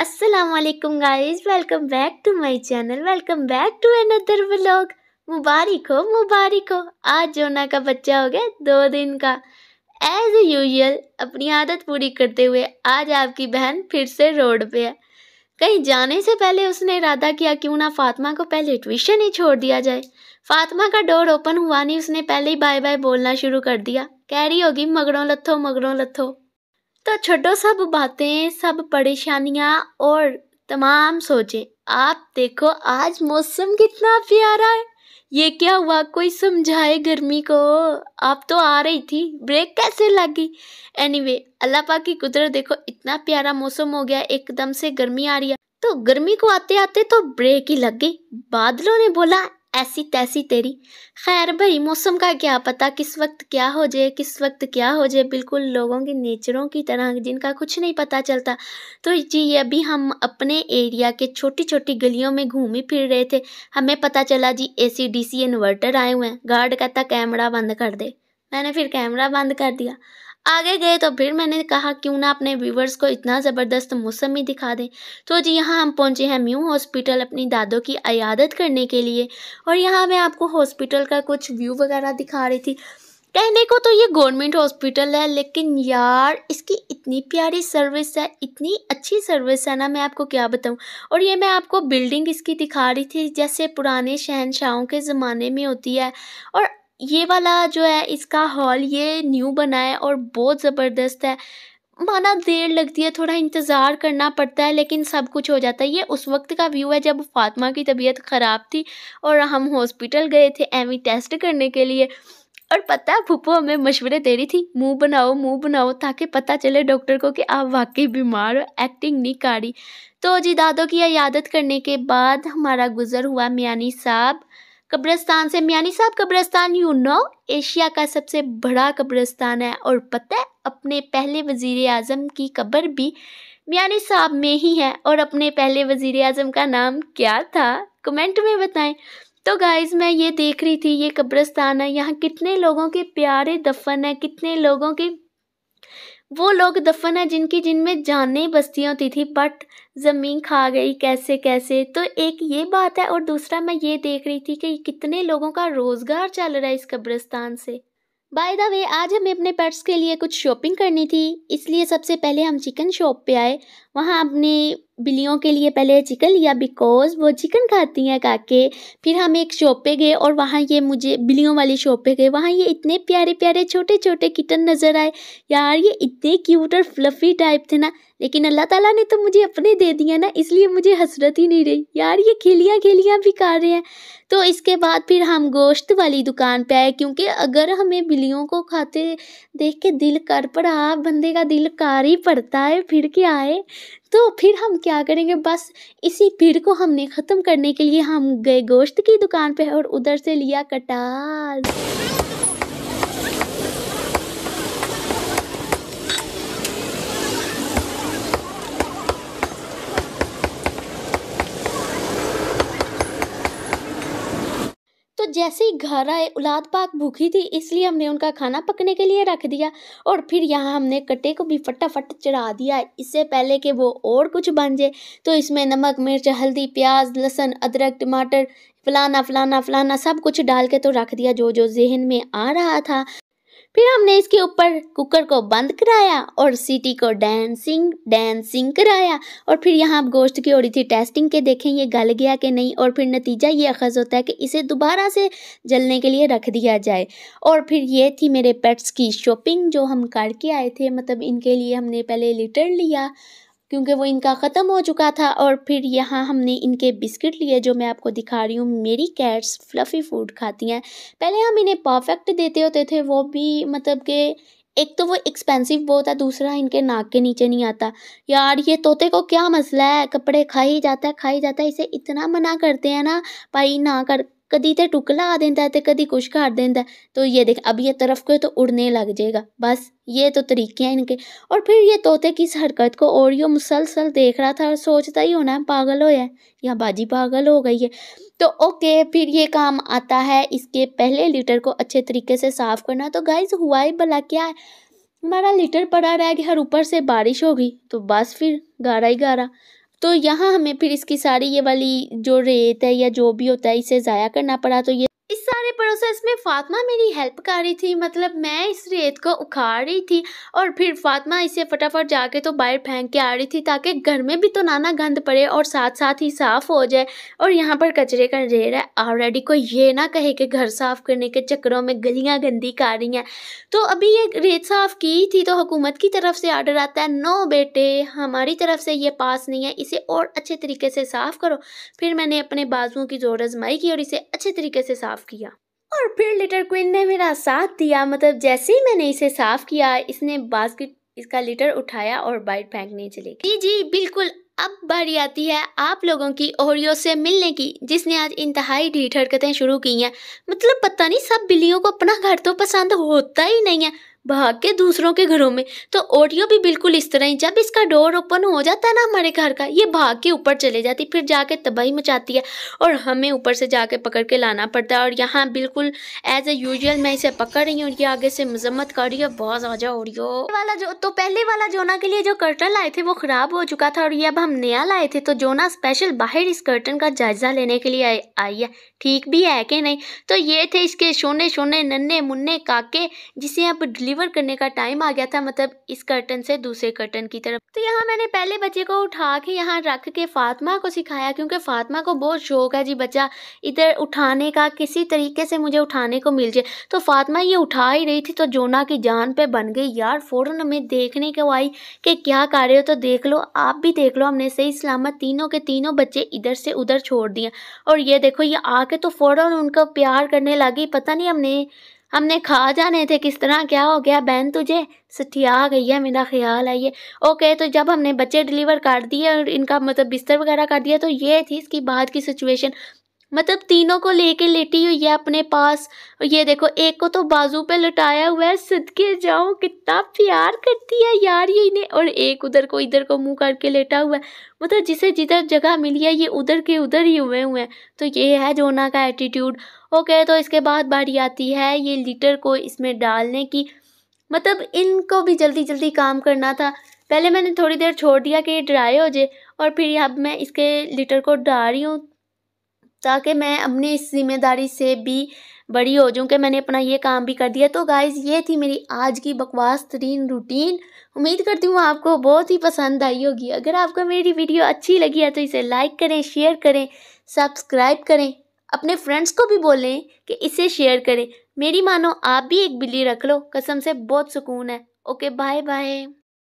Aslam guys welcome back to my channel welcome back to another vlog मुबारक हो मुबारक हो आज जोना का बच्चा हो गया दो दिन का एज यूजल अपनी आदत पूरी करते हुए आज आपकी बहन फिर से रोड पे है कहीं जाने से पहले उसने इरादा किया क्यों ना फातिमा को पहले ट्यूशन ही छोड़ दिया जाए फातिमा का डोर ओपन हुआ नहीं उसने पहले ही बाय बाय बोलना शुरू कर दिया कह रही होगी मगड़ों लत्थो मगड़ों लत्थो तो छोड़ो सब बातें सब परेशानियाँ और तमाम सोचें आप देखो आज मौसम कितना प्यारा है ये क्या हुआ कोई समझाए गर्मी को आप तो आ रही थी ब्रेक कैसे लगी एनीवे anyway, अल्लाह पाक की कुदरत देखो इतना प्यारा मौसम हो गया एकदम से गर्मी आ रही है तो गर्मी को आते आते तो ब्रेक ही लग गई बादलों ने बोला ऐसी तैसी तेरी खैर भाई मौसम का क्या पता किस वक्त क्या हो जाए किस वक्त क्या हो जाए बिल्कुल लोगों के नेचरों की तरह जिनका कुछ नहीं पता चलता तो जी अभी हम अपने एरिया के छोटी छोटी गलियों में घूम ही फिर रहे थे हमें पता चला जी ए सी डी सी इन्वर्टर आए हुए हैं गार्ड कहता कैमरा बंद कर दे मैंने फिर कैमरा बंद कर दिया आगे गए तो फिर मैंने कहा क्यों ना अपने व्यूवर्स को इतना ज़बरदस्त मौसम ही दिखा दें तो जी यहाँ हम पहुँचे हैं म्यू हॉस्पिटल अपनी दादों की अयादत करने के लिए और यहाँ मैं आपको हॉस्पिटल का कुछ व्यू वगैरह दिखा रही थी कहने को तो ये गवर्नमेंट हॉस्पिटल है लेकिन यार इसकी इतनी प्यारी सर्विस है इतनी अच्छी सर्विस है ना मैं आपको क्या बताऊं और ये मैं आपको बिल्डिंग इसकी दिखा रही थी जैसे पुराने शहनशाहों के ज़माने में होती है और ये वाला जो है इसका हॉल ये न्यू बना है और बहुत ज़बरदस्त है माना देर लगती है थोड़ा इंतज़ार करना पड़ता है लेकिन सब कुछ हो जाता है ये उस वक्त का व्यू है जब फातिमा की तबीयत ख़राब थी और हम हॉस्पिटल गए थे एमी टेस्ट e करने के लिए और पता है फूफो हमें मशवरे दे रही थी मुंह बनाओ मुंह बनाओ ताकि पता चले डॉक्टर को कि आप वाकई बीमार हो एक्टिंग नहीं काढ़ी तो जी दादों की यादत करने के बाद हमारा गुज़र हुआ मियानी साहब कब्रस्तान से मियानी साहब कब्रिस्तान यू नो एशिया का सबसे बड़ा कब्रस्तान है और पता है अपने पहले वज़ी अजम की कब्र भी मियानी साहब में ही है और अपने पहले वज़ी अजम का नाम क्या था कमेंट में बताएं तो गाइज़ मैं ये देख रही थी ये कब्रस्तान है यहाँ कितने लोगों के प्यारे दफन है कितने लोगों के वो लोग दफन है जिनकी जिनमें जाने बस्ती होती थी बट ज़मीन खा गई कैसे कैसे तो एक ये बात है और दूसरा मैं ये देख रही थी कि कितने लोगों का रोज़गार चल रहा है इस कब्रिस्तान से बाय द वे आज हमें अपने पेट्स के लिए कुछ शॉपिंग करनी थी इसलिए सबसे पहले हम चिकन शॉप पे आए वहाँ अपने बिल्लियों के लिए पहले चिकन लिया बिकॉज वो चिकन खाती हैं काके फिर हम एक शॉप पे गए और वहाँ ये मुझे बिल्लियों वाली शॉप पे गए वहाँ ये इतने प्यारे प्यारे छोटे छोटे किटन नज़र आए यार ये इतने क्यूट और फ्लफी टाइप थे ना लेकिन अल्लाह ताला ने तो मुझे अपने दे दिया ना इसलिए मुझे हसरत ही नहीं रही यार ये खेलियाँ खिलियाँ भी खा रहे हैं तो इसके बाद फिर हम गोश्त वाली दुकान पे आए क्योंकि अगर हमें बिल्लियों को खाते देख के दिल कर पड़ा बंदे का दिल कार ही पड़ता है फिर क्या आए तो फिर हम क्या करेंगे बस इसी भीड़ को हमने ख़त्म करने के लिए हम गए गोश्त की दुकान पे और उधर से लिया कटार जैसे ही घर आए औलाद पाक भूखी थी इसलिए हमने उनका खाना पकने के लिए रख दिया और फिर यहाँ हमने कट्टे को भी फटाफट चढ़ा दिया इससे पहले कि वो और कुछ बन जाए तो इसमें नमक मिर्च हल्दी प्याज लहसुन अदरक टमाटर फलाना फलाना फलाना सब कुछ डाल के तो रख दिया जो जो जहन में आ रहा था फिर हमने इसके ऊपर कुकर को बंद कराया और सीटी को डांसिंग डांसिंग कराया और फिर यहाँ आप गोश्त की हो थी टेस्टिंग के देखें ये गल गया कि नहीं और फिर नतीजा ये अखज़ होता है कि इसे दोबारा से जलने के लिए रख दिया जाए और फिर ये थी मेरे पेट्स की शॉपिंग जो हम करके आए थे मतलब इनके लिए हमने पहले लिटर लिया क्योंकि वो इनका ख़त्म हो चुका था और फिर यहाँ हमने इनके बिस्किट लिए जो मैं आपको दिखा रही हूँ मेरी कैट्स फ्लफ़ी फूड खाती हैं पहले हम इन्हें परफेक्ट देते होते थे वो भी मतलब कि एक तो वो एक्सपेंसिव बहुत है दूसरा इनके नाक के नीचे नहीं आता यार ये तोते को क्या मसला है कपड़े खा ही जाता है खा ही जाता है इसे इतना मना करते हैं ना भाई ना कर कदी तो टुक आ देता है तो कदी कुछ कर देता है तो ये देख अब ये तरफ को तो उड़ने लग जाएगा बस ये तो तरीके हैं इनके और फिर ये तोते किस हरकत को और यो मुसलसल देख रहा था और सोचता ही होना है पागल होया है या बाजी पागल हो गई है तो ओके फिर ये काम आता है इसके पहले लीटर को अच्छे तरीके से साफ़ करना तो गाइज हुआ ही भला क्या है हमारा लीटर पड़ा रह गया हर ऊपर से बारिश होगी तो बस फिर गारा ही गारा तो यहाँ हमें फिर इसकी सारी ये वाली जो रेत है या जो भी होता है इसे ज़ाया करना पड़ा तो ये प्रोसेस में फातिमा मेरी हेल्प कर रही थी मतलब मैं इस रेत को उखाड़ रही थी और फिर फातिमा इसे फटाफट जाके तो बाहर फेंक के आ रही थी ताकि घर में भी तो नाना गंद पड़े और साथ साथ ही साफ़ हो जाए और यहाँ पर कचरे का ढेर है ऑलरेडी कोई ये ना कहे कि घर साफ़ करने के चक्करों में गलियाँ गंदी कर रही हैं तो अभी ये रेत साफ़ की थी तो हुकूमत की तरफ से आर्डर आता है नो बेटे हमारी तरफ से ये पास नहीं है इसे और अच्छे तरीके से साफ़ करो फिर मैंने अपने बाजुओं की जोर आजमाई की और इसे अच्छे तरीके से साफ़ किया और फिर लिटर क्वीन ने मेरा साथ दिया मतलब जैसे ही मैंने इसे साफ किया इसने बास्केट इसका लिटर उठाया और बाइट फेंकने चले जी जी बिल्कुल अब बारी आती है आप लोगों की ओरियो से मिलने की जिसने आज इंतहाई ढीठ हरकतें शुरू की हैं मतलब पता नहीं सब बिल्लियों को अपना घर तो पसंद होता ही नहीं है भाग के दूसरों के घरों में तो ऑडियो भी बिल्कुल इस तरह ही जब इसका डोर ओपन हो जाता है ना हमारे घर का ये भाग के ऊपर चले जाती फिर जाके तबाही मचाती है और हमें ऊपर से जाके पकड़ के लाना पड़ता है और यहाँ बिल्कुल एज ए यूजल मैं इसे पकड़ रही हूँ और ये आगे से मजम्मत कर रही है बहुत ज़्यादा ऑडियो वाला जो तो पहले वाला जोना के लिए जो कर्टन लाए थे वो ख़राब हो चुका था और ये अब हम नया लाए थे तो जोना स्पेशल बाहर इस कर्टन का जायज़ा लेने के लिए आई है ठीक भी है कि नहीं तो ये थे इसके सोने सोने नन्हे मुन्ने काके जिसे आप डिलीवर डिलीवर करने का टाइम आ गया था मतलब इस कर्टन से दूसरे कर्टन की तरफ तो यहाँ मैंने पहले बच्चे को उठा के यहाँ रख के फातिमा को सिखाया क्योंकि फातिमा को बहुत शौक है जी बच्चा इधर उठाने का किसी तरीके से मुझे उठाने को मिल जाए तो फातिमा ये उठा ही रही थी तो जोना की जान पे बन गई यार फ़ौरन हमें देखने को आई कि क्या कर रहे हो तो देख लो आप भी देख लो हमने सही सलामत तीनों के तीनों बच्चे इधर से उधर छोड़ दिए और ये देखो ये आके तो फ़ौरन उनका प्यार करने लगी पता नहीं हमने हमने खा जाने थे किस तरह क्या हो गया बहन तुझे सठिया गई है मेरा ख्याल है ये ओके तो जब हमने बच्चे डिलीवर कर दिए और इनका मतलब बिस्तर वगैरह कर दिया तो ये थी इसकी बाद की सिचुएशन मतलब तीनों को लेके लेटी हुई है अपने पास ये देखो एक को तो बाजू पे लटाया हुआ है सद के जाओ कितना प्यार करती है यार ये इन्हें और एक उधर को इधर को मुंह करके लेटा हुआ है मतलब जिसे जिधर जगह मिली है ये उधर के उधर ही हुए हुए हैं तो ये है जोना का एटीट्यूड ओके तो इसके बाद बारी आती है ये लीटर को इसमें डालने की मतलब इनको भी जल्दी जल्दी काम करना था पहले मैंने थोड़ी देर छोड़ दिया कि ये ड्राई हो जाए और फिर अब मैं इसके लीटर को डाल रही हूँ ताकि मैं अपनी इस ज़िम्मेदारी से भी बड़ी हो जाऊँ कि मैंने अपना ये काम भी कर दिया तो गाइज़ ये थी मेरी आज की बकवास तरीन रूटीन उम्मीद करती हूँ आपको बहुत ही पसंद आई होगी अगर आपको मेरी वीडियो अच्छी लगी है तो इसे लाइक करें शेयर करें सब्सक्राइब करें अपने फ्रेंड्स को भी बोलें कि इसे शेयर करें मेरी मानो आप भी एक बिल्ली रख लो कसम से बहुत सुकून है ओके बाय बाय